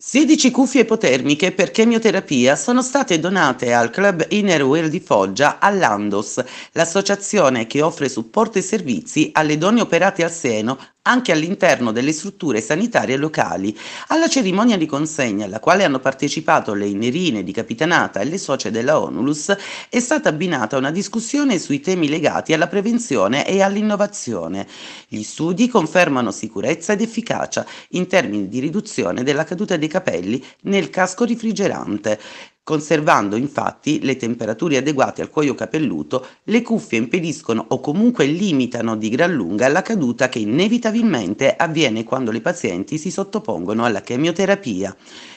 16 cuffie ipotermiche per chemioterapia sono state donate al Club Inner Innerwear di Foggia all'Andos, l'associazione che offre supporto e servizi alle donne operate al seno anche all'interno delle strutture sanitarie locali. Alla cerimonia di consegna, alla quale hanno partecipato le inerine di Capitanata e le socie della Onulus, è stata abbinata una discussione sui temi legati alla prevenzione e all'innovazione. Gli studi confermano sicurezza ed efficacia in termini di riduzione della caduta dei capelli nel casco rifrigerante. Conservando infatti le temperature adeguate al cuoio capelluto, le cuffie impediscono o comunque limitano di gran lunga la caduta che inevitabilmente avviene quando le pazienti si sottopongono alla chemioterapia.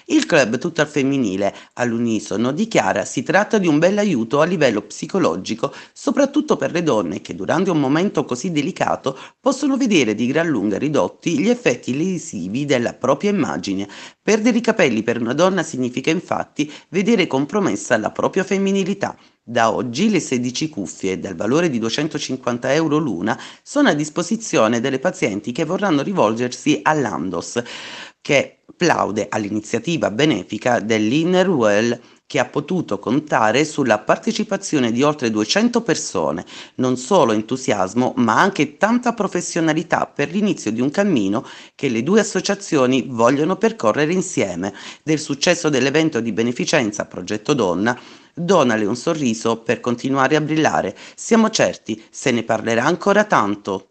Il club tutto al femminile all'unisono dichiara si tratta di un bel aiuto a livello psicologico, soprattutto per le donne che durante un momento così delicato possono vedere di gran lunga ridotti gli effetti lesivi della propria immagine. Perdere i capelli per una donna significa infatti vedere compromessa la propria femminilità. Da oggi le 16 cuffie, dal valore di 250 euro l'una, sono a disposizione delle pazienti che vorranno rivolgersi all'Andos, che plaude all'iniziativa benefica dell'Inner Well che ha potuto contare sulla partecipazione di oltre 200 persone, non solo entusiasmo ma anche tanta professionalità per l'inizio di un cammino che le due associazioni vogliono percorrere insieme. Del successo dell'evento di beneficenza Progetto Donna, donale un sorriso per continuare a brillare. Siamo certi, se ne parlerà ancora tanto.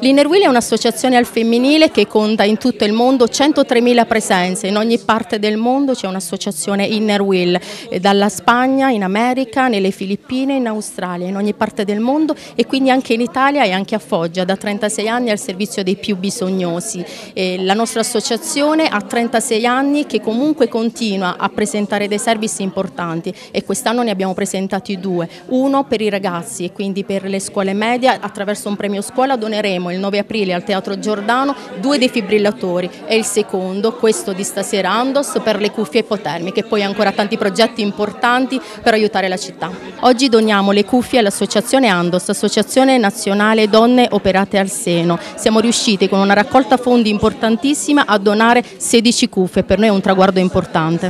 L'Inner Wheel è un'associazione al femminile che conta in tutto il mondo 103.000 presenze, in ogni parte del mondo c'è un'associazione Inner Wheel, eh, dalla Spagna in America, nelle Filippine, in Australia, in ogni parte del mondo e quindi anche in Italia e anche a Foggia, da 36 anni al servizio dei più bisognosi. E eh, la nostra associazione ha 36 anni che comunque continua a presentare dei servizi importanti e quest'anno ne abbiamo presentati due, uno per i ragazzi e quindi per le scuole medie attraverso un premio scuola doneremo avremo il 9 aprile al Teatro Giordano due defibrillatori e il secondo, questo di stasera Andos, per le cuffie ipotermiche e poi ancora tanti progetti importanti per aiutare la città. Oggi doniamo le cuffie all'associazione Andos, Associazione Nazionale Donne Operate al Seno. Siamo riusciti con una raccolta fondi importantissima a donare 16 cuffie, per noi è un traguardo importante.